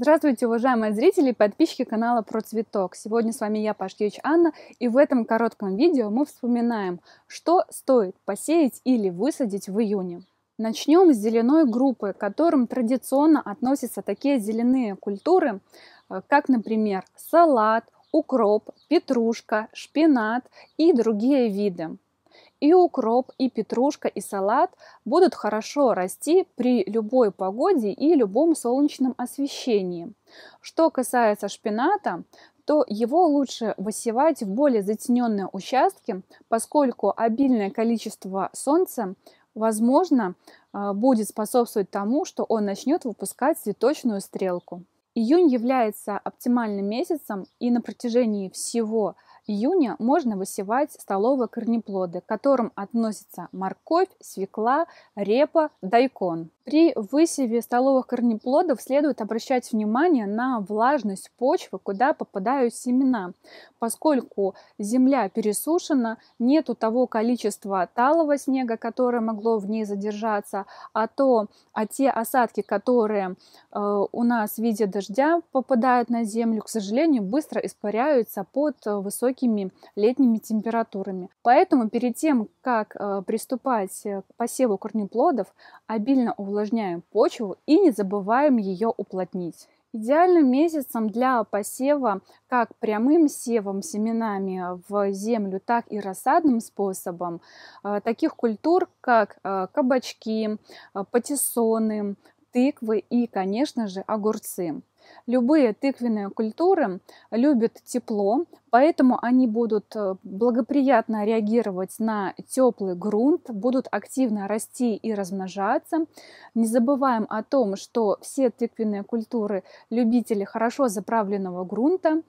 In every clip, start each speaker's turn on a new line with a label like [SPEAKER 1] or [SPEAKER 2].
[SPEAKER 1] Здравствуйте, уважаемые зрители и подписчики канала Про Цветок. Сегодня с вами я, Пашкевич Анна, и в этом коротком видео мы вспоминаем, что стоит посеять или высадить в июне. Начнем с зеленой группы, к которым традиционно относятся такие зеленые культуры, э, как, например, салат, укроп, петрушка, шпинат и другие виды. И укроп, и петрушка, и салат будут хорошо расти при любой погоде и любом солнечном освещении. Что касается шпината, то его лучше высевать в более затененные участки, поскольку обильное количество солнца, возможно, а, будет способствовать тому, что он начнет выпускать цветочную стрелку. Июнь является оптимальным месяцем, и на протяжении всего июня можно высевать столовые корнеплоды, к которым относятся морковь, свекла, репа, дайкон. При высеве столовых корнеплодов следует обращать внимание на влажность почвы, куда попадают семена, поскольку земля пересушена, нету того количества талого снега, которое могло в ней задержаться, а то а те осадки, которые э, у нас в виде дождя попадают на землю, к сожалению, быстро испаряются под э, высокими летними температурами. Поэтому перед тем, как э, приступать э, к посеву корнеплодов, обильно увлажняем увлажняем почву и не забываем ее уплотнить. Идеальным месяцем для посева как прямым севом семенами в землю, так и рассадным способом э, таких культур, как э, кабачки, э, патиссоны, тыквы и, конечно же, огурцы. Любые тыквенные культуры любят тепло, поэтому они будут э, благоприятно реагировать на теплый грунт, будут активно расти и размножаться. Не забываем о том, что все тыквенные культуры любители хорошо заправленного грунта,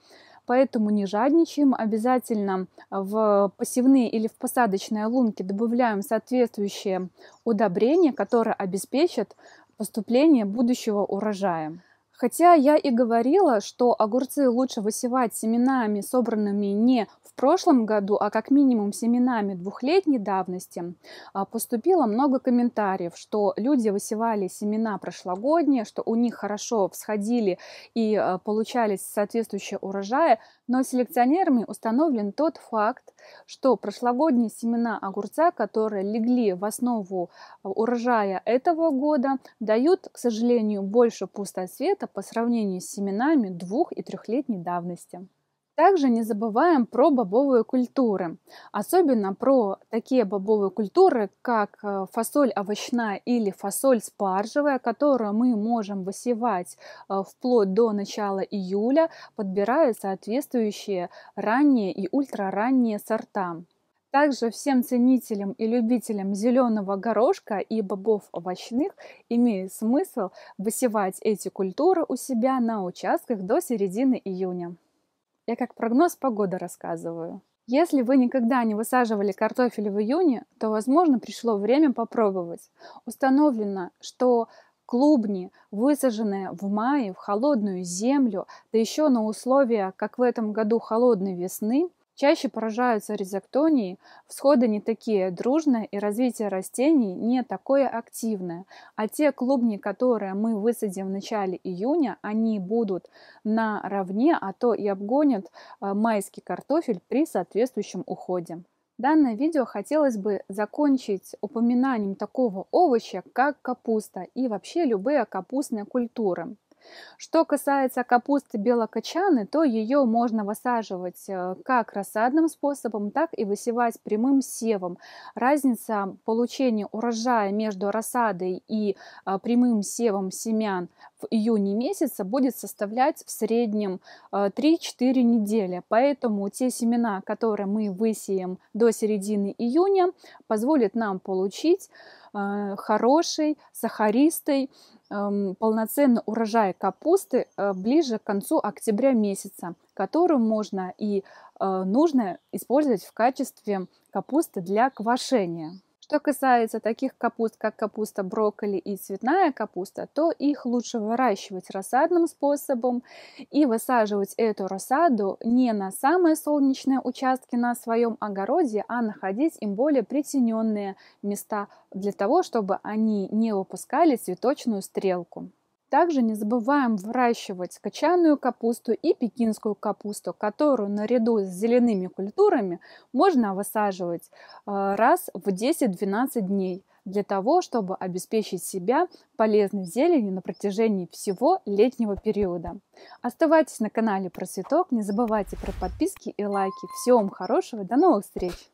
[SPEAKER 1] поэтому не жадничаем. Обязательно в посевные или в посадочные лунки добавляем соответствующие удобрения, которые обеспечат поступление будущего урожая. Хотя я и говорила, что огурцы лучше высевать семенами, собранными не в прошлом году, а как минимум семенами двухлетней давности, а поступило много комментариев, что люди высевали семена прошлогодние, что у них хорошо всходили и э, получались соответствующие урожаи, но селекционерами установлен тот факт, что прошлогодние семена огурца, которые легли в основу э, урожая этого года, дают, к сожалению, больше пустоцвета по сравнению с семенами двух- и трехлетней давности. Также не забываем про бобовые культуры, особенно про такие бобовые культуры, как э, фасоль овощная или фасоль спаржевая, которую мы можем высевать э, вплоть до начала июля, подбирая соответствующие ранние и ультраранние сорта. Также всем ценителям и любителям зеленого горошка и бобов овощных имеет смысл высевать эти культуры у себя на участках до середины июня. Я как прогноз погоды рассказываю. Если вы никогда не высаживали картофель в июне, то, возможно, пришло время попробовать. Установлено, что клубни, высаженные в мае в холодную землю, да еще на условия, как в этом году, холодной весны, Чаще поражаются ризоктонии, всходы не такие дружные и развитие растений не такое активное. А те клубни, которые мы высадим в начале июня, они будут наравне, а то и обгонят э, майский картофель при соответствующем уходе. Данное видео хотелось бы закончить упоминанием такого овоща, как капуста и вообще любые капустные культуры. Что касается капусты белокочаны, то ее можно высаживать э, как рассадным способом, так и высевать прямым севом. Разница получения урожая между рассадой и э, прямым севом семян в июне месяце будет составлять в среднем 3-4 э, недели. Поэтому те семена, которые мы высеем до середины июня, позволят нам получить хороший, сахаристый, Эм, полноценно урожай капусты э, ближе к концу октября месяца, которую можно и э, нужно использовать в качестве капусты для квашения. Что касается таких капуст, как капуста брокколи и цветная капуста, то их лучше выращивать рассадным способом и высаживать эту рассаду не на самые солнечные участки на своем огороде, а находить им более притененные места для того, чтобы они не выпускали цветочную стрелку. Также не забываем выращивать кочаную капусту и пекинскую капусту, которую наряду с зелеными культурами можно высаживать э, раз в 10-12 дней для того, чтобы обеспечить себя полезной зеленью на протяжении всего летнего периода. Оставайтесь на канале про цветок, не забывайте про подписки и лайки. Всего вам хорошего, до новых встреч!